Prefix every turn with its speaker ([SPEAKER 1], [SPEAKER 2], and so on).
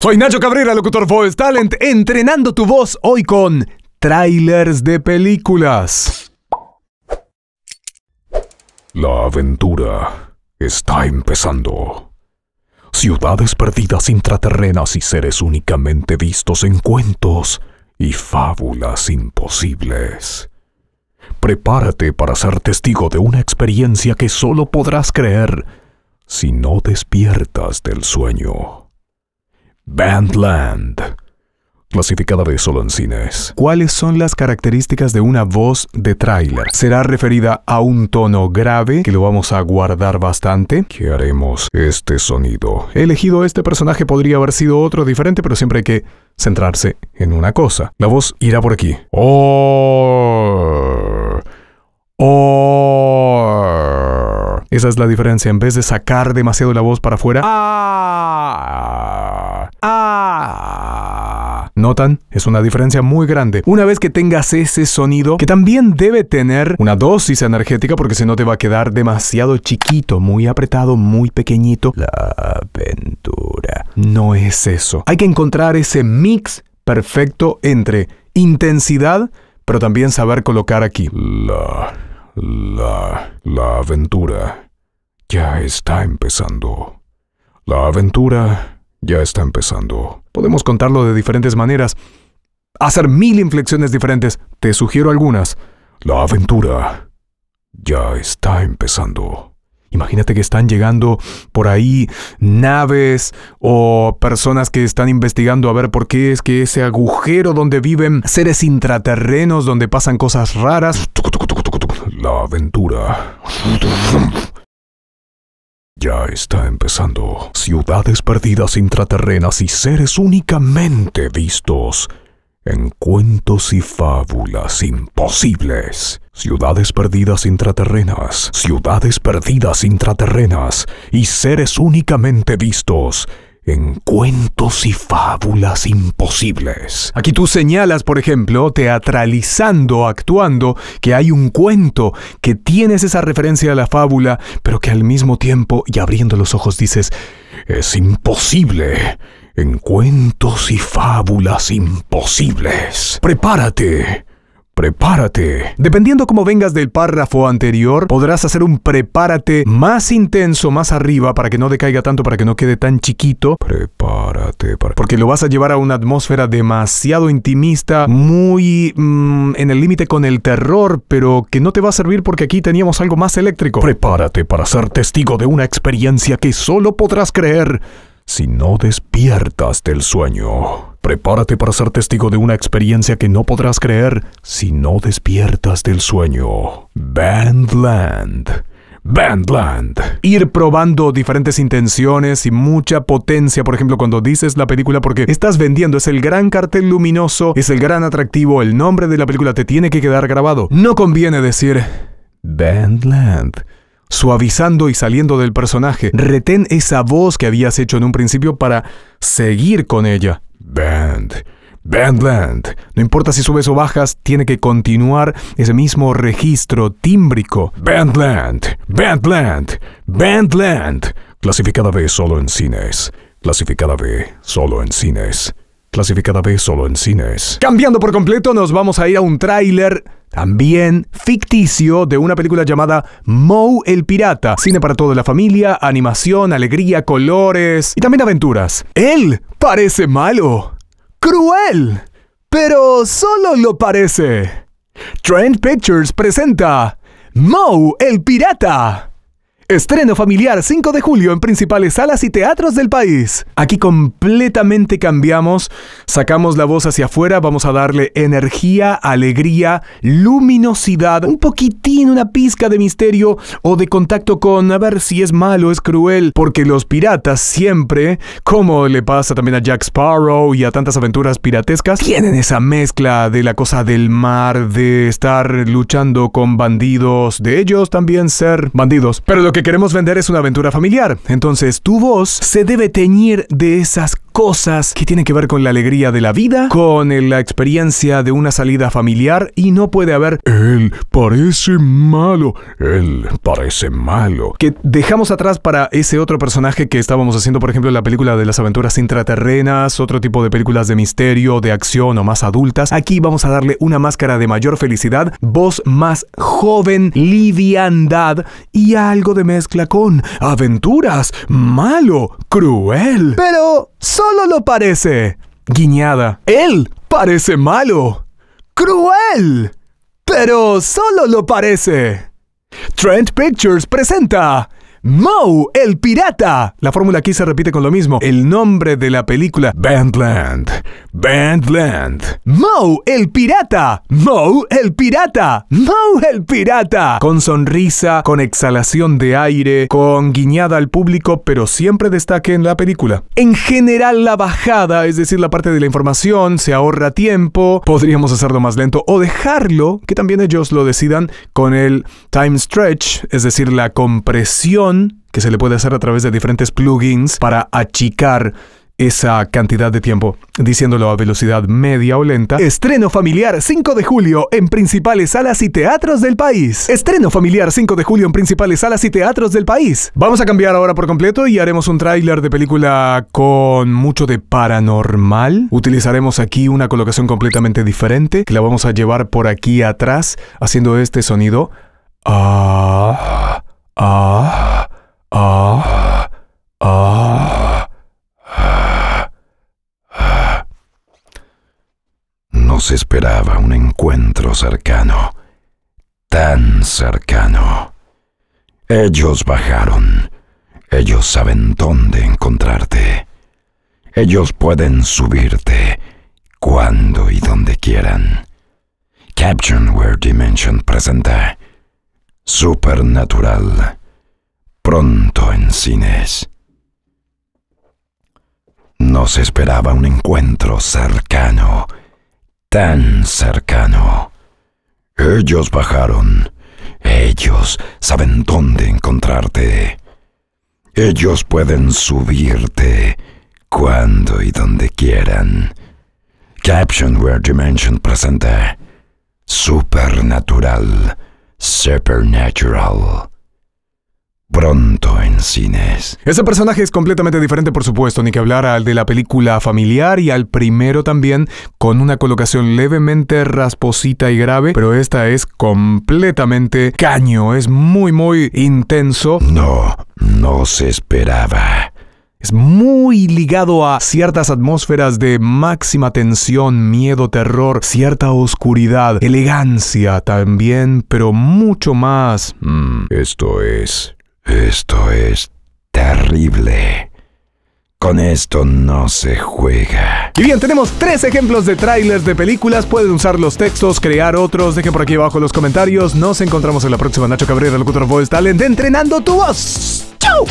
[SPEAKER 1] Soy Nacho Cabrera, locutor Voice Talent, entrenando tu voz hoy con trailers de películas. La aventura está empezando. Ciudades perdidas intraterrenas y seres únicamente vistos en cuentos y fábulas imposibles. Prepárate para ser testigo de una experiencia que solo podrás creer si no despiertas del sueño. Bandland. Clasificada de solo en cines. ¿Cuáles son las características de una voz de tráiler? Será referida a un tono grave, que lo vamos a guardar bastante. ¿Qué haremos este sonido? He elegido este personaje, podría haber sido otro diferente, pero siempre hay que centrarse en una cosa. La voz irá por aquí. Oh. oh. Esa es la diferencia. En vez de sacar demasiado la voz para afuera. Ah, ah. ¿Notan? Es una diferencia muy grande. Una vez que tengas ese sonido, que también debe tener una dosis energética, porque si no te va a quedar demasiado chiquito, muy apretado, muy pequeñito. La aventura. No es eso. Hay que encontrar ese mix perfecto entre intensidad, pero también saber colocar aquí. La la... aventura ya está empezando. La aventura ya está empezando. Podemos contarlo de diferentes maneras. Hacer mil inflexiones diferentes. Te sugiero algunas. La aventura ya está empezando. Imagínate que están llegando por ahí naves o personas que están investigando a ver por qué es que ese agujero donde viven seres intraterrenos, donde pasan cosas raras, aventura. Ya está empezando. Ciudades perdidas intraterrenas y seres únicamente vistos en cuentos y fábulas imposibles. Ciudades perdidas intraterrenas, ciudades perdidas intraterrenas y seres únicamente vistos en cuentos y fábulas imposibles. Aquí tú señalas, por ejemplo, teatralizando, actuando, que hay un cuento, que tienes esa referencia a la fábula, pero que al mismo tiempo, y abriendo los ojos, dices, es imposible. En cuentos y fábulas imposibles. Prepárate prepárate. Dependiendo cómo vengas del párrafo anterior, podrás hacer un prepárate más intenso más arriba para que no decaiga tanto, para que no quede tan chiquito. Prepárate, porque lo vas a llevar a una atmósfera demasiado intimista, muy mm, en el límite con el terror, pero que no te va a servir porque aquí teníamos algo más eléctrico. Prepárate para ser testigo de una experiencia que solo podrás creer si no despiertas del sueño. Prepárate para ser testigo de una experiencia que no podrás creer si no despiertas del sueño. Bandland. Bandland. Ir probando diferentes intenciones y mucha potencia, por ejemplo, cuando dices la película, porque estás vendiendo, es el gran cartel luminoso, es el gran atractivo, el nombre de la película te tiene que quedar grabado. No conviene decir Bandland suavizando y saliendo del personaje. Retén esa voz que habías hecho en un principio para seguir con ella. Band. Bandland. No importa si subes o bajas, tiene que continuar ese mismo registro tímbrico. Bandland. Bandland. Bandland. Clasificada B solo en cines. Clasificada B solo en cines clasificada B solo en cines. Cambiando por completo, nos vamos a ir a un tráiler también ficticio de una película llamada Moe el Pirata. Cine para toda la familia, animación, alegría, colores y también aventuras. Él parece malo, cruel, pero solo lo parece. Trend Pictures presenta Moe el Pirata. Estreno familiar 5 de julio en principales salas y teatros del país. Aquí completamente cambiamos, sacamos la voz hacia afuera, vamos a darle energía, alegría, luminosidad, un poquitín, una pizca de misterio o de contacto con a ver si es malo, es cruel, porque los piratas siempre, como le pasa también a Jack Sparrow y a tantas aventuras piratescas, tienen esa mezcla de la cosa del mar, de estar luchando con bandidos, de ellos también ser bandidos. Pero lo que queremos vender es una aventura familiar, entonces tu voz se debe teñir de esas cosas que tienen que ver con la alegría de la vida, con la experiencia de una salida familiar y no puede haber él parece malo, él parece malo, que dejamos atrás para ese otro personaje que estábamos haciendo, por ejemplo, la película de las aventuras intraterrenas, otro tipo de películas de misterio, de acción o más adultas. Aquí vamos a darle una máscara de mayor felicidad, voz más joven, liviandad y algo de mezcla con aventuras, malo, cruel, pero solo lo parece. Guiñada. Él parece malo. Cruel. Pero solo lo parece. Trend Pictures presenta Moe, el pirata. La fórmula aquí se repite con lo mismo. El nombre de la película Bandland. Bandland. Moe, el pirata. Moe, el pirata. Moe, el pirata. Con sonrisa, con exhalación de aire, con guiñada al público, pero siempre destaque en la película. En general, la bajada, es decir, la parte de la información, se ahorra tiempo. Podríamos hacerlo más lento o dejarlo, que también ellos lo decidan, con el time stretch, es decir, la compresión que se le puede hacer a través de diferentes plugins para achicar esa cantidad de tiempo. Diciéndolo a velocidad media o lenta. Estreno familiar 5 de julio en principales salas y teatros del país. Estreno familiar 5 de julio en principales salas y teatros del país. Vamos a cambiar ahora por completo y haremos un tráiler de película con mucho de paranormal. Utilizaremos aquí una colocación completamente diferente que la vamos a llevar por aquí atrás haciendo este sonido. Ah ah,
[SPEAKER 2] ah, ah, Nos esperaba un encuentro cercano, tan cercano. Ellos bajaron. Ellos saben dónde encontrarte. Ellos pueden subirte cuando y donde quieran. Caption Where Dimension presenta Supernatural. Pronto en cines. No se esperaba un encuentro cercano, tan cercano. Ellos bajaron. Ellos saben dónde encontrarte. Ellos pueden subirte cuando y donde quieran. Caption Where Dimension presenta Supernatural Supernatural. Pronto en cines.
[SPEAKER 1] Ese personaje es completamente diferente, por supuesto, ni que hablar al de la película familiar y al primero también, con una colocación levemente rasposita y grave, pero esta es completamente caño, es muy, muy intenso. No,
[SPEAKER 2] no se esperaba.
[SPEAKER 1] Es muy ligado a ciertas atmósferas de máxima tensión, miedo, terror, cierta oscuridad, elegancia también, pero mucho más.
[SPEAKER 2] Mm, esto es... Esto es terrible. Con esto no se juega.
[SPEAKER 1] Y bien, tenemos tres ejemplos de trailers de películas. Pueden usar los textos, crear otros. Dejen por aquí abajo los comentarios. Nos encontramos en la próxima Nacho Cabrera, locutor Voice Talent, entrenando tu voz.
[SPEAKER 2] ¡Chao!